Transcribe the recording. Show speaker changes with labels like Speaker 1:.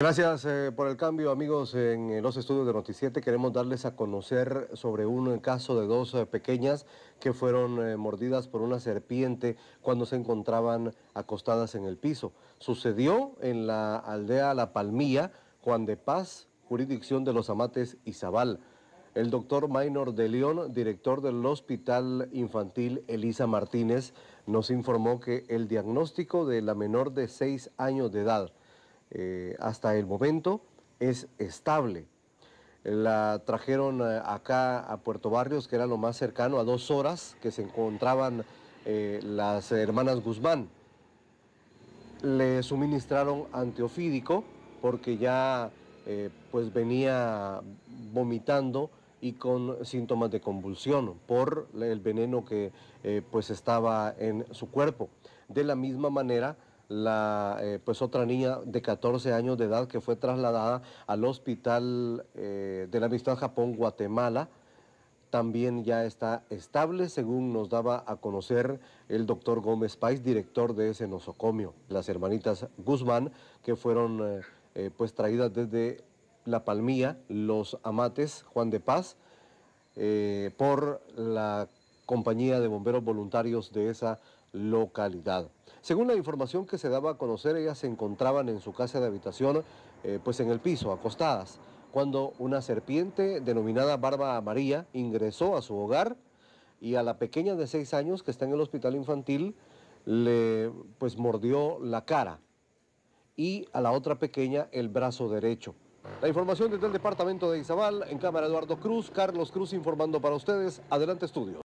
Speaker 1: Gracias eh, por el cambio, amigos. En eh, los estudios de Noticiete queremos darles a conocer sobre un caso de dos eh, pequeñas que fueron mordidas por una serpiente cuando se encontraban acostadas en el piso. Sucedió en la aldea La Palmilla, Juan de Paz, jurisdicción de los Amates y El doctor Maynor de León, director del Hospital Infantil Elisa Martínez, nos informó que el diagnóstico de la menor de seis años de edad eh, hasta el momento es estable. La trajeron eh, acá a Puerto Barrios, que era lo más cercano, a dos horas que se encontraban eh, las hermanas Guzmán. Le suministraron antiofídico porque ya pues venía vomitando y con síntomas de convulsión por el veneno que pues estaba en su cuerpo. De la misma manera, la eh, pues otra niña de 14 años de edad que fue trasladada al hospital eh, de la Amistad Japón Guatemala también ya está estable, según nos daba a conocer el doctor Gómez Pais, director de ese nosocomio. Las hermanitas Guzmán, que fueron eh, pues traídas desde La Palmilla, los amates Juan de Paz, por la compañía de bomberos voluntarios de esa localidad. Según la información que se daba a conocer, ellas se encontraban en su casa de habitación, eh, pues en el piso, acostadas, cuando una serpiente denominada Barba Amarilla ingresó a su hogar y a la pequeña de seis años que está en el hospital infantil le pues mordió la cara y a la otra pequeña el brazo derecho. La información desde el departamento de Izabal, en cámara Eduardo Cruz, Carlos Cruz informando para ustedes. Adelante estudios.